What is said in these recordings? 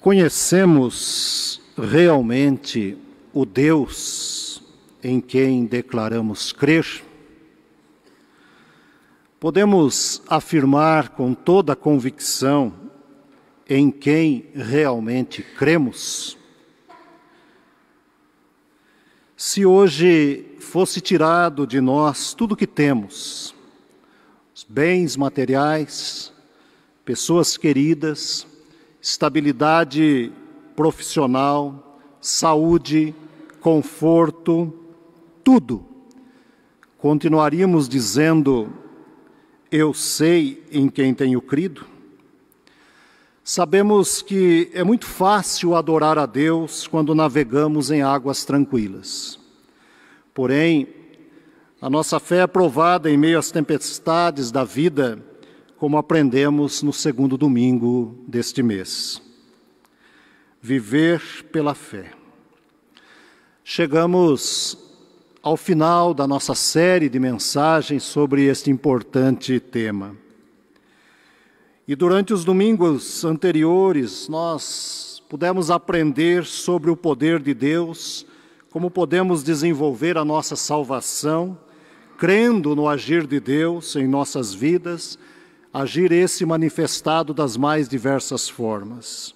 Conhecemos realmente o Deus em quem declaramos crer? Podemos afirmar com toda convicção em quem realmente cremos? Se hoje fosse tirado de nós tudo o que temos, os bens materiais, pessoas queridas, estabilidade profissional, saúde, conforto, tudo, continuaríamos dizendo: Eu sei em quem tenho crido? Sabemos que é muito fácil adorar a Deus quando navegamos em águas tranquilas. Porém, a nossa fé é provada em meio às tempestades da vida, como aprendemos no segundo domingo deste mês. Viver pela fé. Chegamos ao final da nossa série de mensagens sobre este importante tema. E durante os domingos anteriores, nós pudemos aprender sobre o poder de Deus, como podemos desenvolver a nossa salvação, crendo no agir de Deus em nossas vidas, agir esse manifestado das mais diversas formas.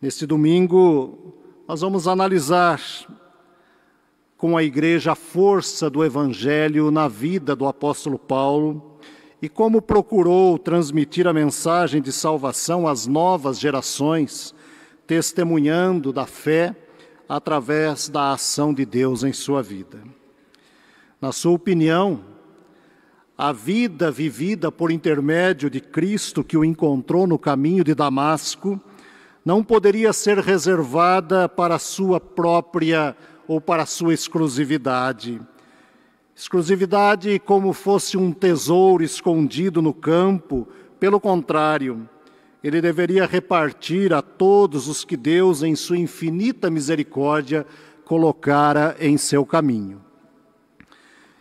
Neste domingo, nós vamos analisar com a igreja a força do evangelho na vida do apóstolo Paulo e como procurou transmitir a mensagem de salvação às novas gerações, testemunhando da fé através da ação de Deus em sua vida. Na sua opinião, a vida vivida por intermédio de Cristo que o encontrou no caminho de Damasco não poderia ser reservada para sua própria ou para sua exclusividade Exclusividade como fosse um tesouro escondido no campo, pelo contrário, ele deveria repartir a todos os que Deus, em sua infinita misericórdia, colocara em seu caminho.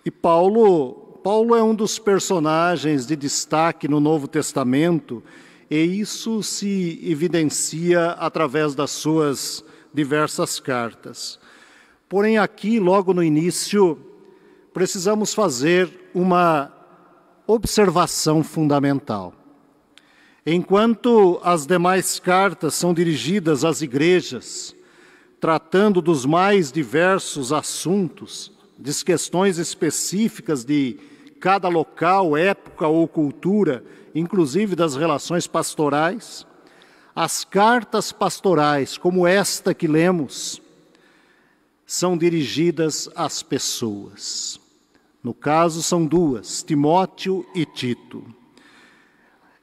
E Paulo, Paulo é um dos personagens de destaque no Novo Testamento, e isso se evidencia através das suas diversas cartas. Porém, aqui, logo no início, precisamos fazer uma observação fundamental. Enquanto as demais cartas são dirigidas às igrejas, tratando dos mais diversos assuntos, das questões específicas de cada local, época ou cultura, inclusive das relações pastorais, as cartas pastorais, como esta que lemos, são dirigidas às pessoas. No caso, são duas, Timóteo e Tito.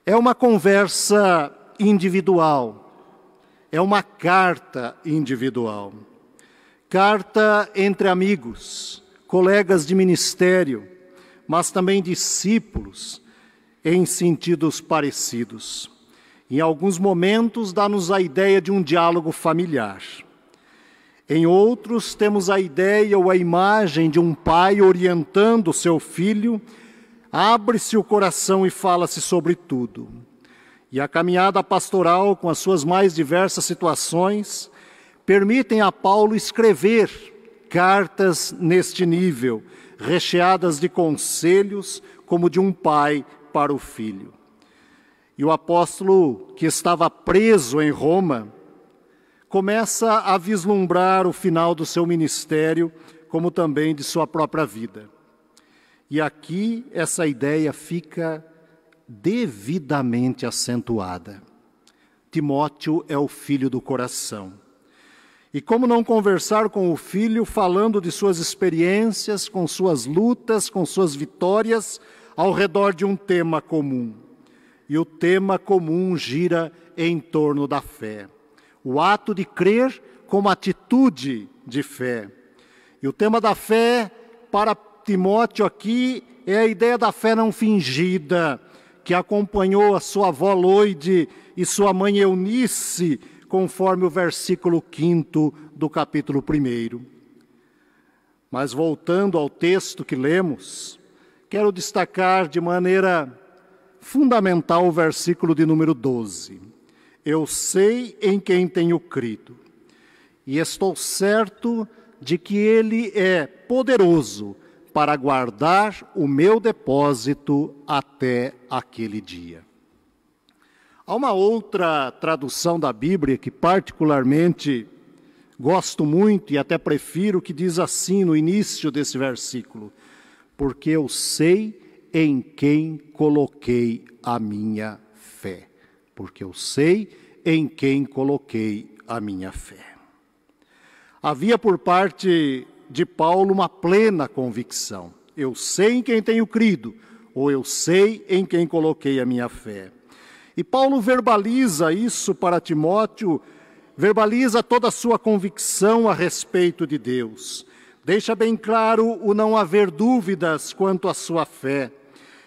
É uma conversa individual, é uma carta individual. Carta entre amigos, colegas de ministério, mas também discípulos, em sentidos parecidos. Em alguns momentos, dá-nos a ideia de um diálogo familiar. Em outros, temos a ideia ou a imagem de um pai orientando seu filho, abre-se o coração e fala-se sobre tudo. E a caminhada pastoral, com as suas mais diversas situações, permitem a Paulo escrever cartas neste nível, recheadas de conselhos, como de um pai para o filho. E o apóstolo que estava preso em Roma, começa a vislumbrar o final do seu ministério, como também de sua própria vida. E aqui essa ideia fica devidamente acentuada. Timóteo é o filho do coração. E como não conversar com o filho falando de suas experiências, com suas lutas, com suas vitórias, ao redor de um tema comum? E o tema comum gira em torno da fé o ato de crer como atitude de fé. E o tema da fé para Timóteo aqui é a ideia da fé não fingida, que acompanhou a sua avó Loide e sua mãe Eunice, conforme o versículo 5 do capítulo 1. Mas voltando ao texto que lemos, quero destacar de maneira fundamental o versículo de número 12. Eu sei em quem tenho crido, e estou certo de que Ele é poderoso para guardar o meu depósito até aquele dia. Há uma outra tradução da Bíblia que particularmente gosto muito e até prefiro que diz assim no início desse versículo: Porque eu sei em quem coloquei a minha fé porque eu sei em quem coloquei a minha fé. Havia por parte de Paulo uma plena convicção: eu sei em quem tenho crido, ou eu sei em quem coloquei a minha fé. E Paulo verbaliza isso para Timóteo, verbaliza toda a sua convicção a respeito de Deus. Deixa bem claro o não haver dúvidas quanto à sua fé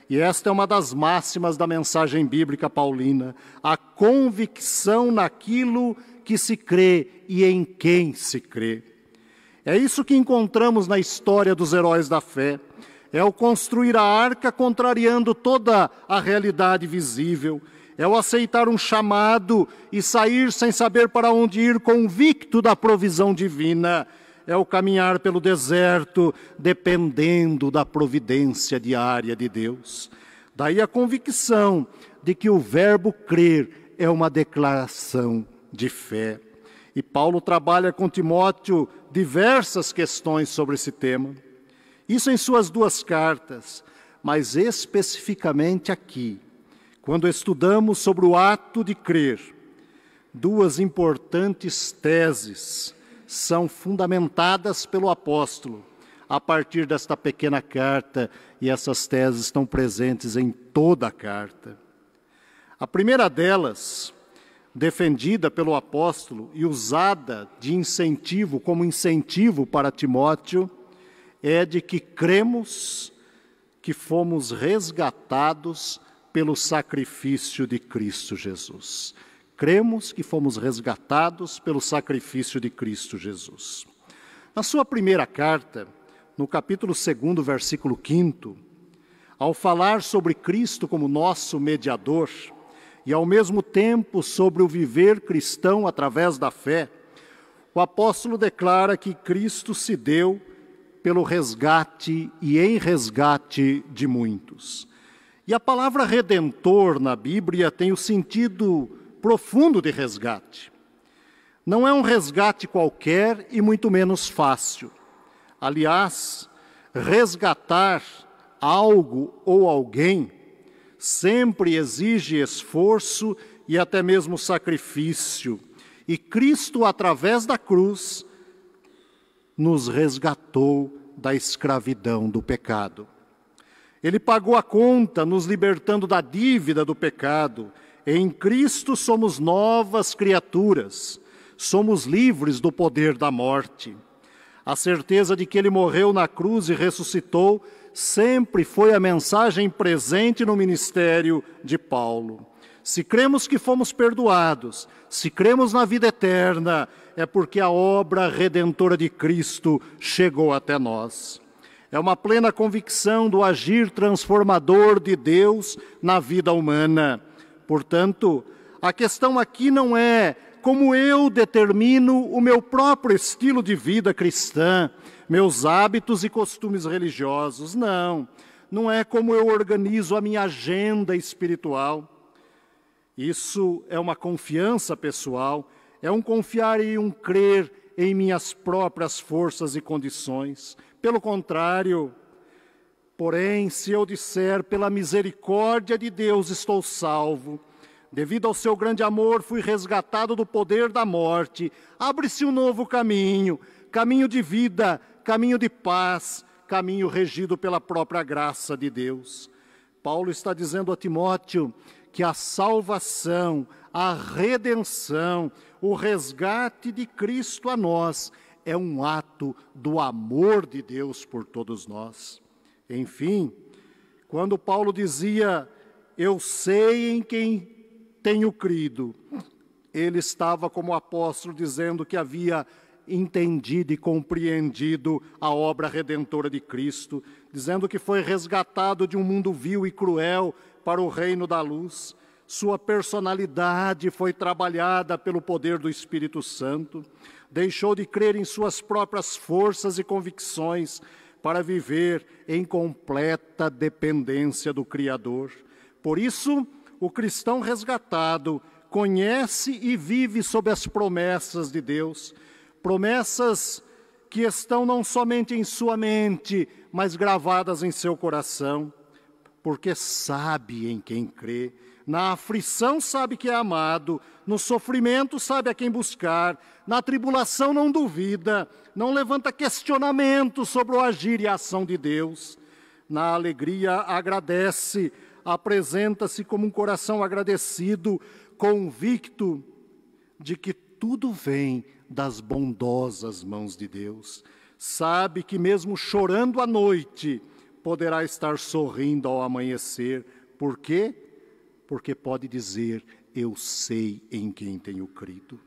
e esta é uma das máximas da mensagem bíblica paulina: a convicção naquilo que se crê e em quem se crê. É isso que encontramos na história dos heróis da fé. É o construir a arca contrariando toda a realidade visível. É o aceitar um chamado e sair sem saber para onde ir, convicto da provisão divina é o caminhar pelo deserto, dependendo da providência diária de Deus. Daí a convicção de que o verbo crer é uma declaração de fé. E Paulo trabalha com Timóteo diversas questões sobre esse tema. Isso em suas duas cartas, mas especificamente aqui, quando estudamos sobre o ato de crer, duas importantes teses são fundamentadas pelo apóstolo. A partir desta pequena carta, e essas teses estão presentes em toda a carta. A primeira delas, defendida pelo apóstolo e usada de incentivo, como incentivo para Timóteo, é de que cremos que fomos resgatados pelo sacrifício de Cristo Jesus cremos que fomos resgatados pelo sacrifício de Cristo Jesus. Na sua primeira carta, no capítulo 2, versículo 5, ao falar sobre Cristo como nosso mediador e ao mesmo tempo sobre o viver cristão através da fé, o apóstolo declara que Cristo se deu pelo resgate e em resgate de muitos. E a palavra redentor na Bíblia tem o sentido profundo de resgate. Não é um resgate qualquer e muito menos fácil. Aliás, resgatar algo ou alguém sempre exige esforço e até mesmo sacrifício. E Cristo, através da cruz, nos resgatou da escravidão do pecado. Ele pagou a conta, nos libertando da dívida do pecado em Cristo somos novas criaturas, somos livres do poder da morte. A certeza de que ele morreu na cruz e ressuscitou sempre foi a mensagem presente no ministério de Paulo. Se cremos que fomos perdoados, se cremos na vida eterna, é porque a obra redentora de Cristo chegou até nós. É uma plena convicção do agir transformador de Deus na vida humana Portanto, a questão aqui não é como eu determino o meu próprio estilo de vida cristã, meus hábitos e costumes religiosos. Não. Não é como eu organizo a minha agenda espiritual. Isso é uma confiança pessoal, é um confiar e um crer em minhas próprias forças e condições. Pelo contrário, Porém, se eu disser, pela misericórdia de Deus estou salvo, devido ao seu grande amor fui resgatado do poder da morte, abre-se um novo caminho, caminho de vida, caminho de paz, caminho regido pela própria graça de Deus. Paulo está dizendo a Timóteo que a salvação, a redenção, o resgate de Cristo a nós é um ato do amor de Deus por todos nós. Enfim, quando Paulo dizia, Eu sei em quem tenho crido, ele estava como apóstolo dizendo que havia entendido e compreendido a obra redentora de Cristo, dizendo que foi resgatado de um mundo vil e cruel para o reino da luz. Sua personalidade foi trabalhada pelo poder do Espírito Santo, deixou de crer em suas próprias forças e convicções, para viver em completa dependência do Criador. Por isso, o cristão resgatado conhece e vive sob as promessas de Deus, promessas que estão não somente em sua mente, mas gravadas em seu coração, porque sabe em quem crê na aflição sabe que é amado, no sofrimento sabe a quem buscar, na tribulação não duvida, não levanta questionamento sobre o agir e a ação de Deus. Na alegria agradece, apresenta-se como um coração agradecido, convicto de que tudo vem das bondosas mãos de Deus. Sabe que mesmo chorando à noite, poderá estar sorrindo ao amanhecer. Por quê? porque pode dizer: Eu sei em quem tenho crido.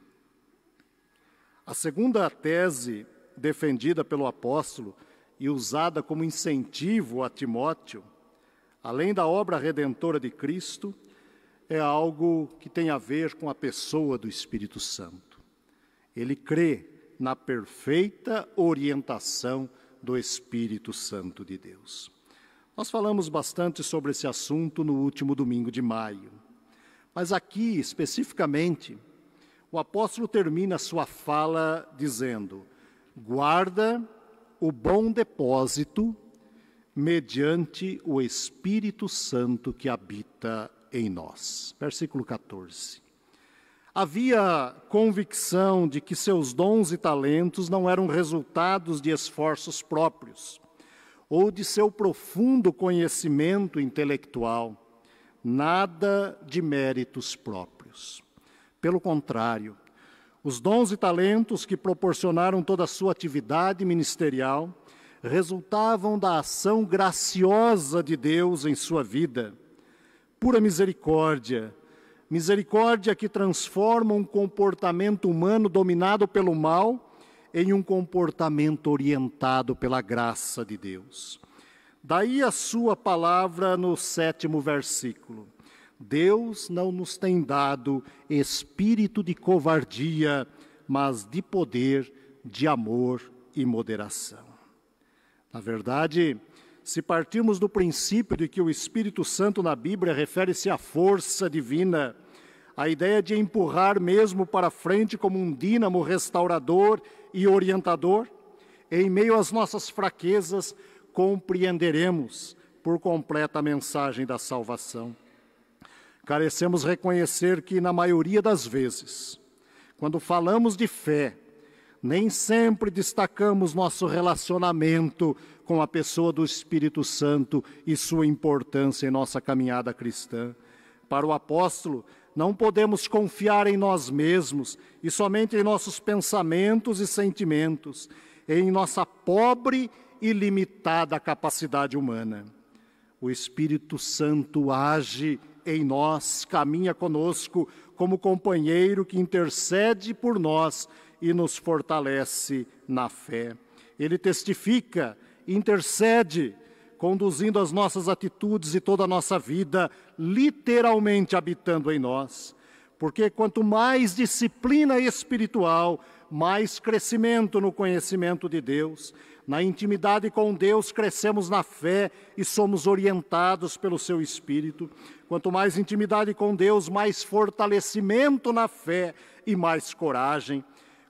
A segunda tese defendida pelo apóstolo e usada como incentivo a Timóteo, além da obra redentora de Cristo, é algo que tem a ver com a pessoa do Espírito Santo. Ele crê na perfeita orientação do Espírito Santo de Deus. Nós falamos bastante sobre esse assunto no último domingo de maio. Mas aqui, especificamente, o apóstolo termina sua fala dizendo: guarda o bom depósito mediante o Espírito Santo que habita em nós. Versículo 14. Havia convicção de que seus dons e talentos não eram resultados de esforços próprios, ou de seu profundo conhecimento intelectual, nada de méritos próprios. Pelo contrário, os dons e talentos que proporcionaram toda a sua atividade ministerial resultavam da ação graciosa de Deus em sua vida, pura misericórdia, misericórdia que transforma um comportamento humano dominado pelo mal em um comportamento orientado pela graça de Deus. Daí a sua palavra no sétimo versículo. Deus não nos tem dado espírito de covardia, mas de poder, de amor e moderação. Na verdade, se partirmos do princípio de que o Espírito Santo na Bíblia refere-se à força divina, a ideia de empurrar mesmo para frente como um dínamo restaurador e orientador? Em meio às nossas fraquezas, compreenderemos por completa a mensagem da salvação. Carecemos reconhecer que, na maioria das vezes, quando falamos de fé, nem sempre destacamos nosso relacionamento com a pessoa do Espírito Santo e sua importância em nossa caminhada cristã. Para o apóstolo, não podemos confiar em nós mesmos e somente em nossos pensamentos e sentimentos, em nossa pobre e limitada capacidade humana. O Espírito Santo age em nós, caminha conosco como companheiro que intercede por nós e nos fortalece na fé. Ele testifica, intercede, conduzindo as nossas atitudes e toda a nossa vida, literalmente habitando em nós. Porque quanto mais disciplina espiritual, mais crescimento no conhecimento de Deus. Na intimidade com Deus, crescemos na fé e somos orientados pelo seu Espírito. Quanto mais intimidade com Deus, mais fortalecimento na fé e mais coragem.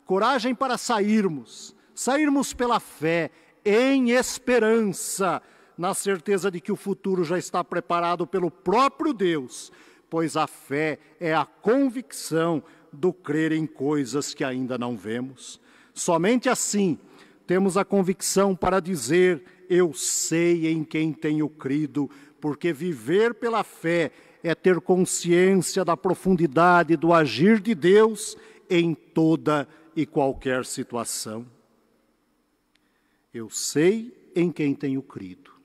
Coragem para sairmos, sairmos pela fé, em esperança na certeza de que o futuro já está preparado pelo próprio Deus, pois a fé é a convicção do crer em coisas que ainda não vemos. Somente assim temos a convicção para dizer: Eu sei em quem tenho crido, porque viver pela fé é ter consciência da profundidade do agir de Deus em toda e qualquer situação. Eu sei em quem tenho crido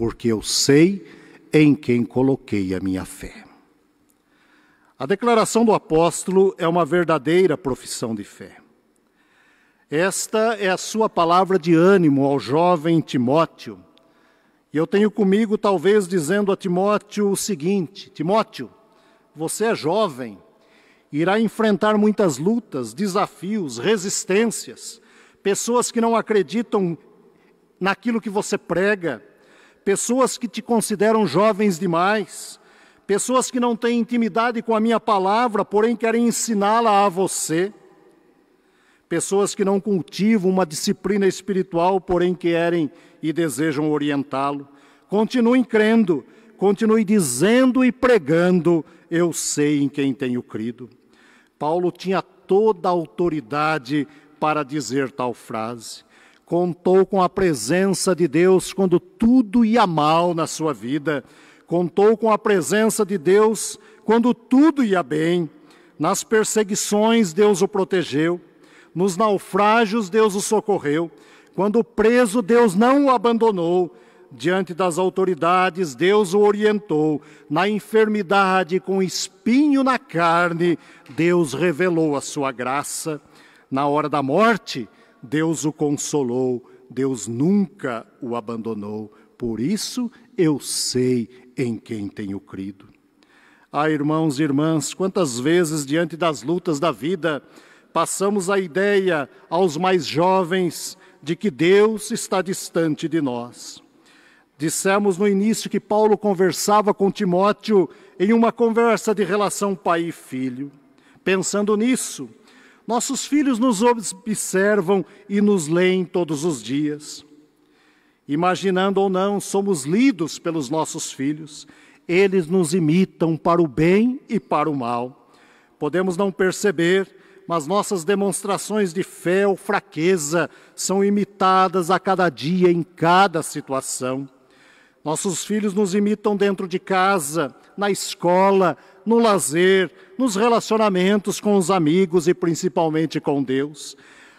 porque eu sei em quem coloquei a minha fé. A declaração do apóstolo é uma verdadeira profissão de fé. Esta é a sua palavra de ânimo ao jovem Timóteo. E eu tenho comigo, talvez, dizendo a Timóteo o seguinte: Timóteo, você é jovem, irá enfrentar muitas lutas, desafios, resistências, pessoas que não acreditam naquilo que você prega, pessoas que te consideram jovens demais, pessoas que não têm intimidade com a minha palavra, porém querem ensiná-la a você, pessoas que não cultivam uma disciplina espiritual, porém querem e desejam orientá-lo. Continue crendo, continue dizendo e pregando: Eu sei em quem tenho crido. Paulo tinha toda a autoridade para dizer tal frase contou com a presença de Deus quando tudo ia mal na sua vida, contou com a presença de Deus quando tudo ia bem, nas perseguições Deus o protegeu, nos naufrágios Deus o socorreu, quando preso Deus não o abandonou, diante das autoridades Deus o orientou, na enfermidade com espinho na carne Deus revelou a sua graça, na hora da morte Deus o consolou, Deus nunca o abandonou. Por isso eu sei em quem tenho crido. Ah, irmãos e irmãs, quantas vezes diante das lutas da vida passamos a ideia aos mais jovens de que Deus está distante de nós. Dissemos no início que Paulo conversava com Timóteo em uma conversa de relação pai e filho. Pensando nisso, nossos filhos nos observam e nos leem todos os dias. Imaginando ou não, somos lidos pelos nossos filhos. Eles nos imitam para o bem e para o mal. Podemos não perceber, mas nossas demonstrações de fé ou fraqueza são imitadas a cada dia, em cada situação. Nossos filhos nos imitam dentro de casa, na escola, no lazer, nos relacionamentos com os amigos e principalmente com Deus.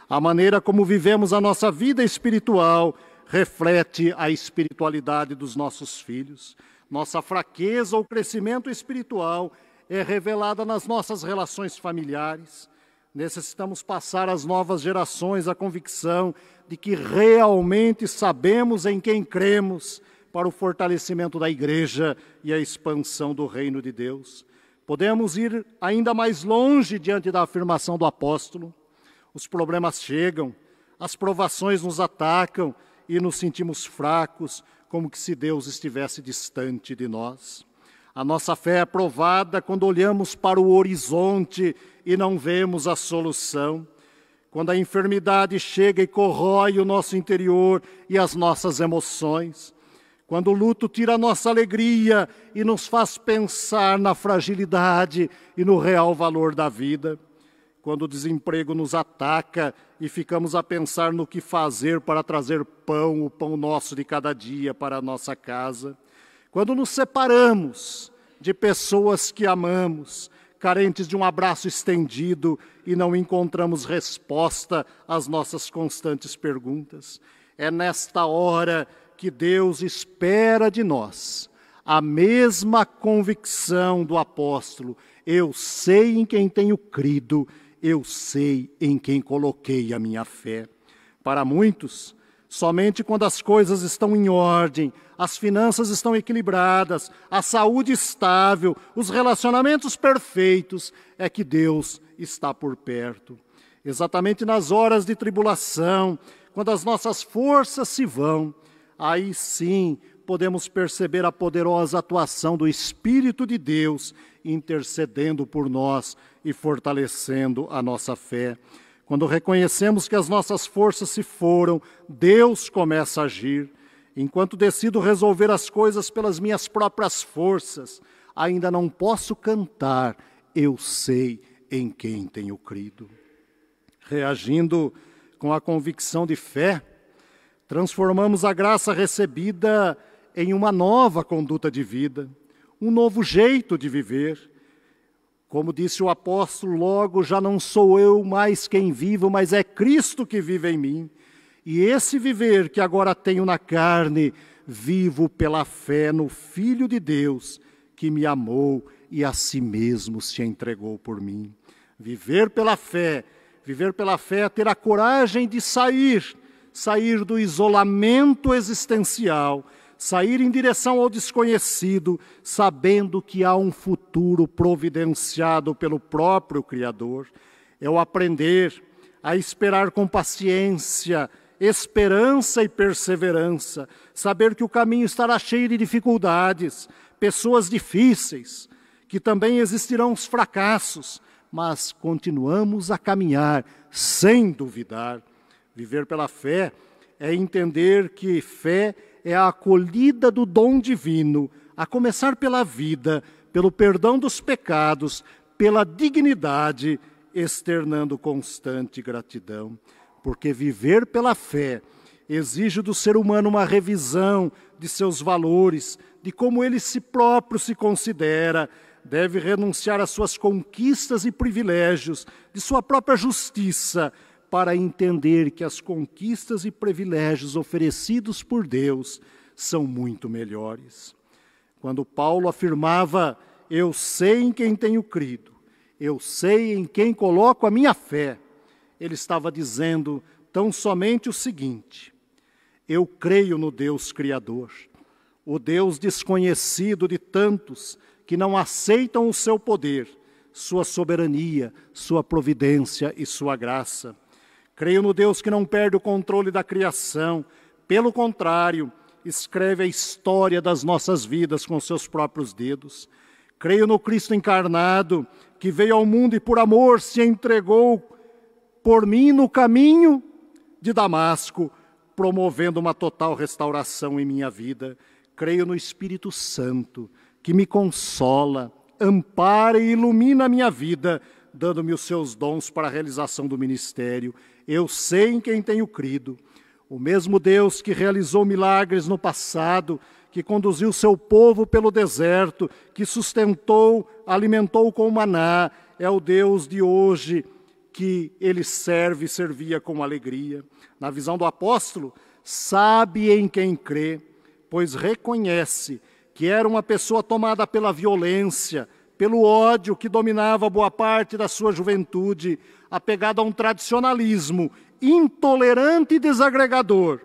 A maneira como vivemos a nossa vida espiritual reflete a espiritualidade dos nossos filhos. Nossa fraqueza ou crescimento espiritual é revelada nas nossas relações familiares. Necessitamos passar às novas gerações a convicção de que realmente sabemos em quem cremos para o fortalecimento da igreja e a expansão do reino de Deus. Podemos ir ainda mais longe diante da afirmação do apóstolo. Os problemas chegam, as provações nos atacam e nos sentimos fracos, como que se Deus estivesse distante de nós. A nossa fé é provada quando olhamos para o horizonte e não vemos a solução. Quando a enfermidade chega e corrói o nosso interior e as nossas emoções quando o luto tira a nossa alegria e nos faz pensar na fragilidade e no real valor da vida. Quando o desemprego nos ataca e ficamos a pensar no que fazer para trazer pão, o pão nosso de cada dia para a nossa casa. Quando nos separamos de pessoas que amamos, carentes de um abraço estendido e não encontramos resposta às nossas constantes perguntas. É nesta hora que Deus espera de nós a mesma convicção do apóstolo: eu sei em quem tenho crido, eu sei em quem coloquei a minha fé. Para muitos, somente quando as coisas estão em ordem, as finanças estão equilibradas, a saúde estável, os relacionamentos perfeitos, é que Deus está por perto. Exatamente nas horas de tribulação, quando as nossas forças se vão, aí sim podemos perceber a poderosa atuação do Espírito de Deus intercedendo por nós e fortalecendo a nossa fé. Quando reconhecemos que as nossas forças se foram, Deus começa a agir. Enquanto decido resolver as coisas pelas minhas próprias forças, ainda não posso cantar, eu sei em quem tenho crido. Reagindo com a convicção de fé, Transformamos a graça recebida em uma nova conduta de vida, um novo jeito de viver. Como disse o apóstolo, logo já não sou eu mais quem vivo, mas é Cristo que vive em mim. E esse viver que agora tenho na carne, vivo pela fé no Filho de Deus, que me amou e a si mesmo se entregou por mim. Viver pela fé, viver pela fé é ter a coragem de sair sair do isolamento existencial, sair em direção ao desconhecido, sabendo que há um futuro providenciado pelo próprio Criador, é o aprender a esperar com paciência, esperança e perseverança, saber que o caminho estará cheio de dificuldades, pessoas difíceis, que também existirão os fracassos, mas continuamos a caminhar sem duvidar Viver pela fé é entender que fé é a acolhida do dom divino, a começar pela vida, pelo perdão dos pecados, pela dignidade, externando constante gratidão. Porque viver pela fé exige do ser humano uma revisão de seus valores, de como ele se próprio se considera, deve renunciar às suas conquistas e privilégios, de sua própria justiça, para entender que as conquistas e privilégios oferecidos por Deus são muito melhores. Quando Paulo afirmava: Eu sei em quem tenho crido, eu sei em quem coloco a minha fé, ele estava dizendo tão somente o seguinte: Eu creio no Deus Criador, o Deus desconhecido de tantos que não aceitam o seu poder, sua soberania, sua providência e sua graça. Creio no Deus que não perde o controle da criação, pelo contrário, escreve a história das nossas vidas com seus próprios dedos. Creio no Cristo encarnado, que veio ao mundo e por amor se entregou por mim no caminho de Damasco, promovendo uma total restauração em minha vida. Creio no Espírito Santo, que me consola, ampara e ilumina a minha vida, dando-me os seus dons para a realização do ministério eu sei em quem tenho crido. O mesmo Deus que realizou milagres no passado, que conduziu seu povo pelo deserto, que sustentou, alimentou com maná, é o Deus de hoje que ele serve e servia com alegria. Na visão do apóstolo, sabe em quem crê, pois reconhece que era uma pessoa tomada pela violência, pelo ódio que dominava boa parte da sua juventude, apegado a um tradicionalismo intolerante e desagregador,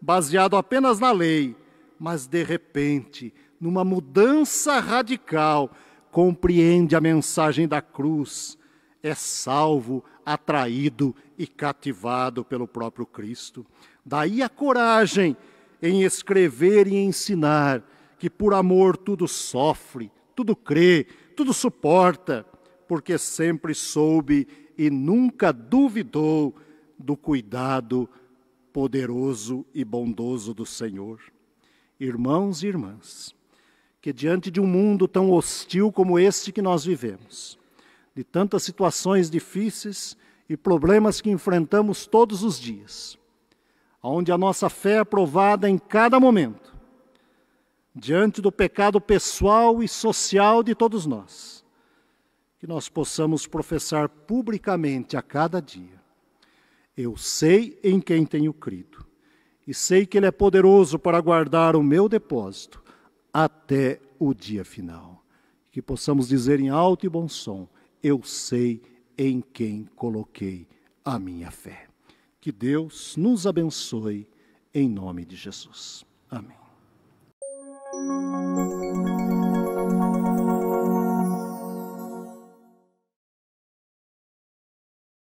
baseado apenas na lei, mas de repente, numa mudança radical, compreende a mensagem da cruz, é salvo, atraído e cativado pelo próprio Cristo. Daí a coragem em escrever e ensinar que por amor tudo sofre, tudo crê, tudo suporta, porque sempre soube e nunca duvidou do cuidado poderoso e bondoso do Senhor. Irmãos e irmãs, que diante de um mundo tão hostil como este que nós vivemos, de tantas situações difíceis e problemas que enfrentamos todos os dias, onde a nossa fé é provada em cada momento, diante do pecado pessoal e social de todos nós, que nós possamos professar publicamente a cada dia. Eu sei em quem tenho crido, e sei que Ele é poderoso para guardar o meu depósito até o dia final. Que possamos dizer em alto e bom som: Eu sei em quem coloquei a minha fé. Que Deus nos abençoe, em nome de Jesus. Amém.